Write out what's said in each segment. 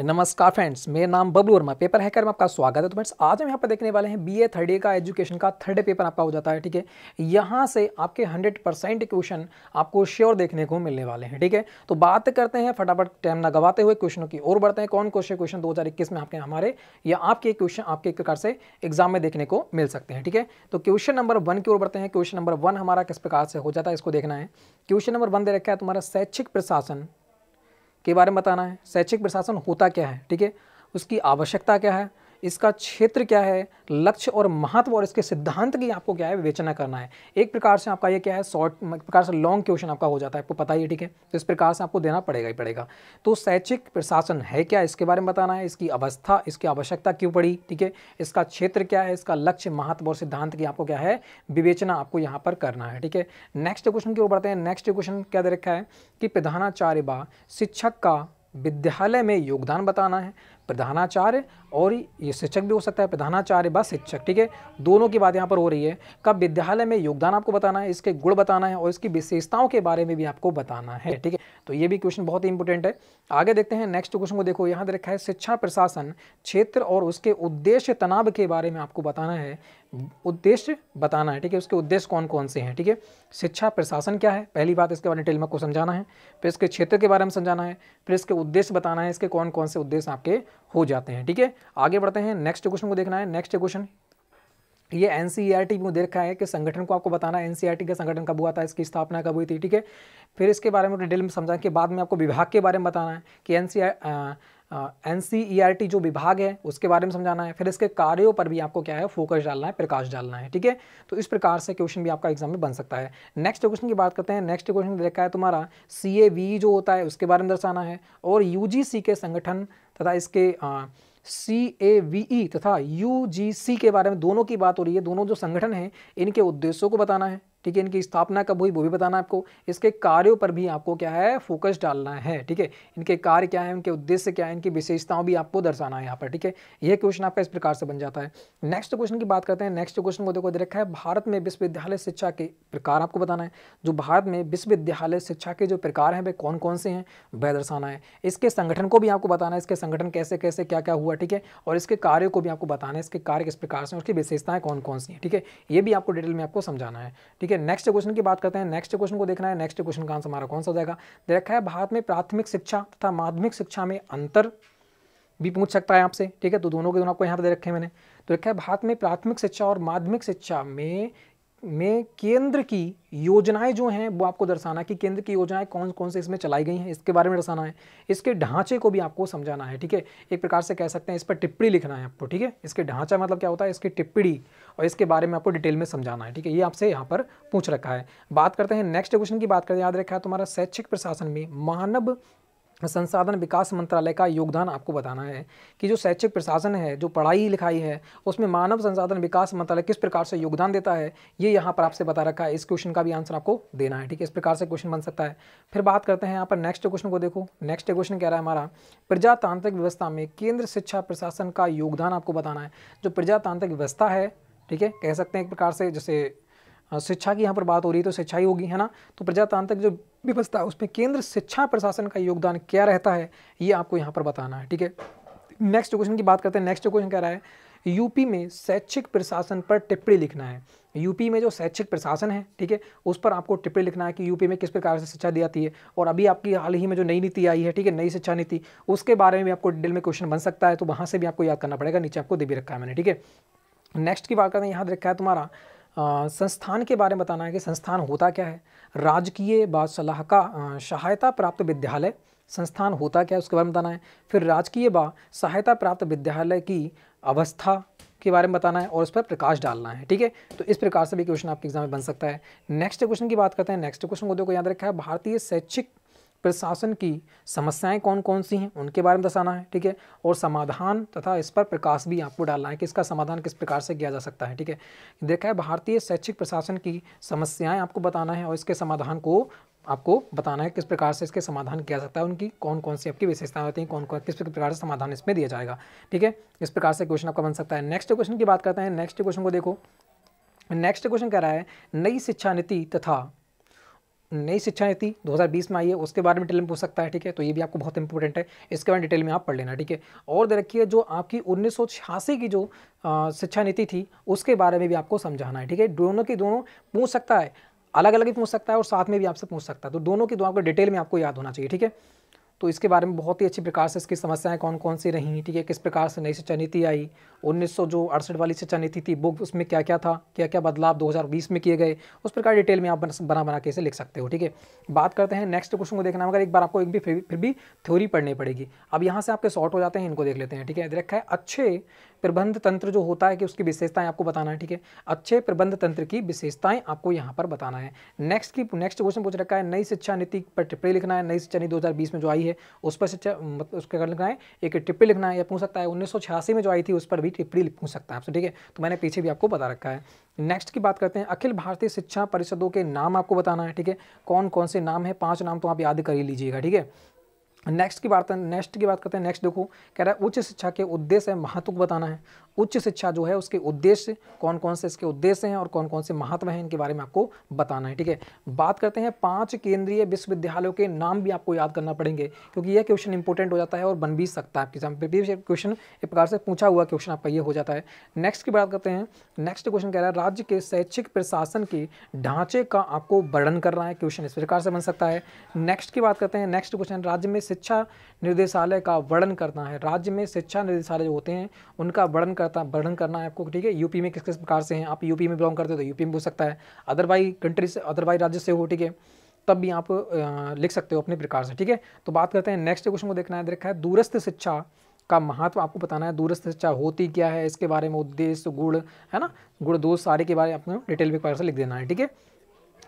नमस्कार फ्रेंड्स मेरा नाम बबलू वर्मा पेपर हैकर में आपका स्वागत है तो फ्रेंड्स आज हम यहाँ पर देखने वाले हैं बीए थर्ड ईयर का एजुकेशन का थर्ड पेपर आपका हो जाता है ठीक है यहाँ से आपके 100 परसेंट क्वेश्चन आपको श्योर देखने को मिलने वाले हैं ठीक है तो बात करते हैं फटाफट टाइम न गवाते हुए क्वेश्चनों की ओर बढ़ते हैं कौन क्वेश्चन क्वेश्चन दो में आपके हमारे या आपके क्वेश्चन आपके एक प्रकार से एग्जाम में देखने को मिल सकते हैं ठीक है तो क्वेश्चन नंबर वन की ओर बढ़ते हैं क्वेश्चन नंबर वन हमारा किस प्रकार से हो जाता है इसको देखना है क्वेश्चन नंबर वन दे रखा है तुम्हारा शैक्षिक प्रशासन के बारे में बताना है शैक्षिक प्रशासन होता क्या है ठीक है उसकी आवश्यकता क्या है इसका क्षेत्र क्या है लक्ष्य और महत्व और इसके सिद्धांत की आपको क्या है विवेचना करना है एक प्रकार से आपका ये क्या है शॉर्ट प्रकार से लॉन्ग क्वेश्चन आपका हो जाता है आपको पता ही है ठीक है तो इस प्रकार से आपको देना पड़ेगा ही पड़ेगा तो शैक्षिक प्रशासन है क्या इसके बारे में बताना है इसकी अवस्था इसकी आवश्यकता क्यों पड़ी ठीक है इसका क्षेत्र क्या है इसका लक्ष्य महत्व और सिद्धांत की आपको क्या है विवेचना आपको यहाँ पर करना है ठीक है नेक्स्ट क्वेश्चन की ओर बढ़ते हैं नेक्स्ट क्वेश्चन क्या दे रखा है कि प्रधानाचार्य बा शिक्षक का विद्यालय में योगदान बताना है प्रधानाचार्य और ये शिक्षक भी हो सकता है प्रधानाचार्य बस शिक्षक ठीक है दोनों की बात यहाँ पर हो रही है कब विद्यालय में योगदान आपको बताना है इसके गुण बताना है और इसकी विशेषताओं के बारे में भी आपको बताना है ठीक है तो ये भी क्वेश्चन बहुत ही इंपॉर्टेंट है आगे देखते हैं नेक्स्ट क्वेश्चन को देखो यहाँ दे रखा है शिक्षा प्रशासन क्षेत्र और उसके उद्देश्य तनाव के बारे में आपको बताना है उद्देश्य बताना है ठीक है उसके उद्देश्य कौन कौन से हैं ठीक है ठीके? शिक्षा प्रशासन क्या है पहली बात इसके बारे में टेलमक को समझाना है फिर इसके क्षेत्र के बारे में समझाना है फिर इसके उद्देश्य बताना है इसके कौन कौन से उद्देश्य आपके हो जाते हैं ठीक है ठीके? आगे बढ़ते हैं नेक्स्ट क्वेश्चन को देखना है नेक्स्ट क्वेश्चन ये एन e में देखा है कि संगठन को आपको बताना है एन e का संगठन कब हुआ था इसकी स्थापना कब हुई थी ठीक है फिर इसके बारे में डिटेल में समझाने के बाद में आपको विभाग के बारे में बताना है कि एन एन e जो विभाग है उसके बारे में समझाना है फिर इसके कार्यों पर भी आपको क्या है फोकस डालना है प्रकाश डालना है ठीक है तो इस प्रकार से क्वेश्चन भी आपका एग्जाम में बन सकता है नेक्स्ट क्वेश्चन की बात करते हैं नेक्स्ट क्वेश्चन देखा है तुम्हारा सी जो होता है उसके बारे में दर्शाना है और यू के संगठन तथा इसके सी ए वी ई तथा यू जी सी के बारे में दोनों की बात हो रही है दोनों जो संगठन हैं इनके उद्देश्यों को बताना है ठीक है इनकी स्थापना कब हुई वो भी बताना आपको इसके कार्यों पर भी आपको क्या है फोकस डालना है ठीक है इनके कार्य क्या है उनके उद्देश्य क्या है इनकी विशेषताओं भी आपको दर्शाना है यहाँ पर ठीक है यह क्वेश्चन आपका इस प्रकार से बन जाता है नेक्स्ट क्वेश्चन की बात करते हैं नेक्स्ट क्वेश्चन को देखो दे रखा है भारत में विश्वविद्यालय शिक्षा के प्रकार आपको बताना है जो भारत में विश्वविद्यालय शिक्षा के जो प्रकार हैं वे कौन कौन से हैं वह दर्शाना है इसके संगठन को भी आपको बताना है इसके संगठन कैसे कैसे क्या क्या हुआ ठीक है और इसके कार्यों को भी आपको बताना है इसके कार्य किस प्रकार से उसकी विशेषताएं कौन कौन सी हैं ठीक है ये भी आपको डिटेल में आपको समझाना है ठीक है ठीक है नेक्स्ट क्वेश्चन की बात करते हैं नेक्स्ट क्वेश्चन को देखना है नेक्स्ट क्वेश्चन का आंसर हमारा कौन सा जाएगा देखा है भारत में प्राथमिक शिक्षा तथा माध्यमिक शिक्षा में अंतर भी पूछ सकता है आपसे ठीक है तो दोनों के दोनों आपको यहाँ पर दे रखे हैं मैंने तो देखा है भारत में प्राथमिक शिक्षा और माध्यमिक शिक्षा में में केंद्र की योजनाएं जो हैं वो आपको दर्शाना है कि केंद्र की योजनाएं कौन कौन से इसमें चलाई गई हैं इसके बारे में दर्शाना है इसके ढांचे को भी आपको समझाना है ठीक है एक प्रकार से कह सकते हैं इस पर टिप्पणी लिखना है आपको ठीक है इसके ढांचा मतलब क्या होता है इसकी टिप्पणी और इसके बारे में आपको डिटेल में समझाना है ठीक है ये आपसे यहाँ पर पूछ रखा है बात करते हैं नेक्स्ट क्वेश्चन की बात करें याद रखा है तुम्हारा शैक्षिक प्रशासन में मानव संसाधन विकास मंत्रालय का योगदान आपको बताना है कि जो शैक्षिक प्रशासन है जो पढ़ाई लिखाई है उसमें मानव संसाधन विकास मंत्रालय किस प्रकार से योगदान देता है ये यहाँ पर आपसे बता रखा है इस क्वेश्चन का भी आंसर आपको देना है ठीक है इस प्रकार से क्वेश्चन बन सकता है फिर बात करते हैं यहाँ पर नेक्स्ट क्वेश्चन को देखो नेक्स्ट क्वेश्चन कह रहा है हमारा प्रजातांत्रिक व्यवस्था में केंद्र शिक्षा प्रशासन का योगदान आपको बताना है जो प्रजातांत्रिक व्यवस्था है ठीक है कह सकते हैं एक प्रकार से जैसे हाँ, शिक्षा की यहाँ पर बात हो रही है तो शिक्षा ही होगी है ना तो प्रजातांत्रिक जो व्यवस्था है उसमें केंद्र शिक्षा प्रशासन का योगदान क्या रहता है ये आपको यहाँ पर बताना है ठीक है नेक्स्ट क्वेश्चन की बात करते हैं नेक्स्ट क्वेश्चन कह रहा है यूपी में शैक्षिक प्रशासन पर टिप्पणी लिखना है यूपी में जो शैक्षिक प्रशासन है ठीक है उस पर आपको टिप्पणी लिखना है कि यूपी में किस प्रकार से शिक्षा दी जाती है और अभी आपकी हाल ही में जो नई नीति आई है ठीक है नई शिक्षा नीति उसके बारे में भी आपको डिटेल में क्वेश्चन बन सकता है तो वहाँ से भी आपको याद करना पड़ेगा नीचे आपको दे भी रखा है मैंने ठीक है नेक्स्ट की बात करते हैं यहाँ रखा है तुम्हारा संस्थान के बारे में बताना है कि संस्थान होता क्या है राजकीय सलाह का सहायता प्राप्त विद्यालय संस्थान होता क्या है उसके बारे में बताना है फिर राजकीय व सहायता प्राप्त विद्यालय की अवस्था के बारे में बताना है और उस पर प्रकाश डालना है ठीक है तो इस प्रकार से भी क्वेश्चन आपके एग्जाम में बन सकता है नेक्स्ट क्वेश्चन की बात करते हैं नेक्स्ट क्वेश्चन को देखो याद रखा है भारतीय शैक्षिक प्रशासन की समस्याएं कौन कौन सी हैं उनके बारे में दर्शाना है ठीक है और समाधान तथा इस पर प्रकाश भी आपको डालना है कि इसका समाधान किस प्रकार से किया जा सकता है ठीक है देखा है भारतीय शैक्षिक प्रशासन की समस्याएं आपको बताना है और इसके समाधान को आपको बताना है किस प्रकार से इसके समाधान किया सकता है उनकी कौन कौन सी आपकी विशेषताएं होती हैं कौन कौन किस प्रकार से समाधान इसमें दिया जाएगा ठीक है इस प्रकार से क्वेश्चन आपका बन सकता है नेक्स्ट क्वेश्चन की बात करते हैं नेक्स्ट क्वेश्चन को देखो नेक्स्ट क्वेश्चन कह रहा है नई शिक्षा नीति तथा नई शिक्षा नीति 2020 में आई है उसके बारे में डिटेल में पूछ सकता है ठीक है तो ये भी आपको बहुत इंपॉर्टेंट है इसके बारे में डिटेल में आप पढ़ लेना ठीक है और दे रखिए जो आपकी उन्नीस की जो शिक्षा नीति थी उसके बारे में भी आपको समझाना है ठीक है दोनों की दोनों पूछ सकता है अलग अलग भी पूछ सकता है और साथ में भी आपसे पूछ सकता है तो दोनों की दो आपको डिटेल में आपको याद होना चाहिए ठीक है तो इसके बारे में बहुत ही अच्छी प्रकार से इसकी समस्याएं कौन कौन सी रहीं ठीक है किस प्रकार से नई शिक्षा नीति आई उन्नीस जो अड़सठ वाली शिक्षा नीति थी बुक उसमें क्या क्या था क्या क्या बदलाव 2020 में किए गए उस प्रकार डिटेल में आप बना बना के इसे लिख सकते हो ठीक है बात करते हैं नेक्स्ट क्वेश्चन को देखना मगर एक बार आपको एक भी फिर भी थ्योरी पढ़नी पड़ेगी अब यहाँ से आपके शॉर्ट हो जाते हैं इनको देख लेते हैं ठीक है रखा है अच्छे प्रबंध तंत्र जो होता है कि उसकी विशेषताएं आपको बताना है ठीक है अच्छे प्रबंध तंत्र की विशेषताएं आपको यहाँ पर बताना है नेक्स्ट की नेक्स्ट क्वेश्चन पूछ रखा है नई शिक्षा नीति पर टिप्पणी लिखना है नई शिक्षा नीति दो में जो आई है उस पर शिक्षा मतलब उसके अगर लिखना है एक टिप्पणी लिखना है या पूछ सकता है उन्नीस में जो आई थी उस पर भी टिप्पणी पूछ सकता है आपसे ठीक है तो मैंने पीछे भी आपको बता रखा है नेक्स्ट की बात करते हैं अखिल भारतीय शिक्षा परिषदों के नाम आपको बताना है ठीक है कौन कौन से नाम है पाँच नाम तो आप याद कर ही लीजिएगा ठीक है नेक्स्ट की बात नेक्स्ट की बात करते हैं नेक्स्ट देखो कह रहा है उच्च शिक्षा के उद्देश्य महत्व को बताना है उच्च शिक्षा जो है उसके उद्देश्य कौन कौन से इसके उद्देश्य हैं और कौन कौन से महत्व हैं इनके बारे में आपको बताना है ठीक है बात करते हैं पाँच केंद्रीय विश्वविद्यालयों के नाम भी आपको याद करना पड़ेंगे क्योंकि यह क्वेश्चन इंपॉर्टेंट हो जाता है और बन भी सकता है आपके एग्जाम क्वेश्चन एक प्रकार से पूछा हुआ क्वेश्चन आपका ये हो जाता है नेक्स्ट की बात करते हैं नेक्स्ट क्वेश्चन कह रहा है राज्य के शैक्षिक प्रशासन के ढांचे का आपको वर्णन करना है क्वेश्चन इस प्रकार से बन सकता है नेक्स्ट की बात करते हैं नेक्स्ट क्वेश्चन राज्य में शिक्षा निर्देशालय का वर्णन करना है राज्य में शिक्षा निर्देशालय जो होते हैं उनका वर्णन करता वर्णन करना है आपको ठीक है यूपी में किस किस प्रकार से हैं आप यूपी में बिलोंग करते हो तो यूपी में पूछ सकता है अदरवाइज कंट्री से अदरवाइज राज्य से हो ठीक है तब भी आप लिख सकते हो अपने प्रकार से ठीक है तो बात करते हैं नेक्स्ट क्वेश्चन को देखना है देखा है दूरस्थ शिक्षा का महत्व आपको बताना है दूरस्थ शिक्षा होती क्या है इसके बारे में उद्देश्य गुण है ना गुण दोष सारे के बारे में आपको डिटेल में से लिख देना है ठीक है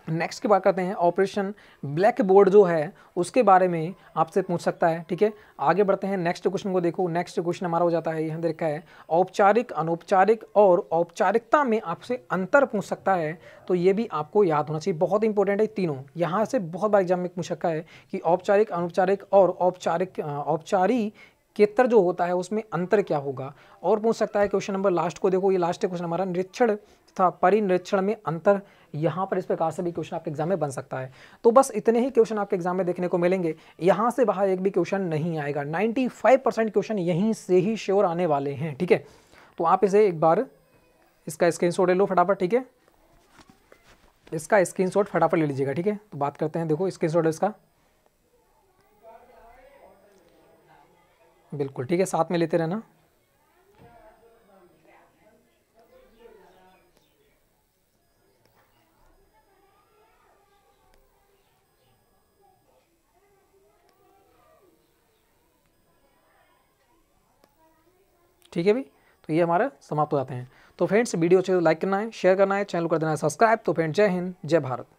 नेक्स्ट की बात करते हैं ऑपरेशन ब्लैक बोर्ड जो है उसके बारे में आपसे पूछ सकता है ठीक है आगे बढ़ते हैं नेक्स्ट क्वेश्चन को देखो नेक्स्ट क्वेश्चन हमारा हो जाता है यहाँ देखा है औपचारिक अनौपचारिक और औपचारिकता में आपसे अंतर पूछ सकता है तो ये भी आपको याद होना चाहिए बहुत इंपॉर्टेंट है तीनों यहाँ से बहुत बार एग्जाम में पूछ सकता है कि औपचारिक अनौपचारिक और औपचारिक औपचारिक केतर जो होता है उसमें अंतर क्या होगा और पूछ सकता है क्वेश्चन नंबर लास्ट को देखो ये लास्ट क्वेश्चन हमारा निरीक्षण तथा परिनिरीक्षण में अंतर यहाँ पर इस प्रकार से भी क्वेश्चन आपके एग्जाम में बन सकता है तो बस इतने ही क्वेश्चन आपके एग्जाम में देखने को मिलेंगे यहाँ से बाहर एक भी क्वेश्चन नहीं आएगा 95 परसेंट क्वेश्चन यहीं से ही श्योर आने वाले हैं ठीक है तो आप इसे एक बार इसका स्क्रीन शॉट ले लो फटाफट ठीक है इसका स्क्रीन फटाफट ले लीजिएगा ठीक है तो बात करते हैं देखो स्क्रीन इसका बिल्कुल ठीक है साथ में लेते रहना ठीक है भाई तो ये हमारा समाप्त हो जाते हैं तो फ्रेंड्स वीडियो अच्छे लाइक करना है शेयर करना है चैनल कर देना है सब्सक्राइब तो फ्रेंड जय हिंद जय भारत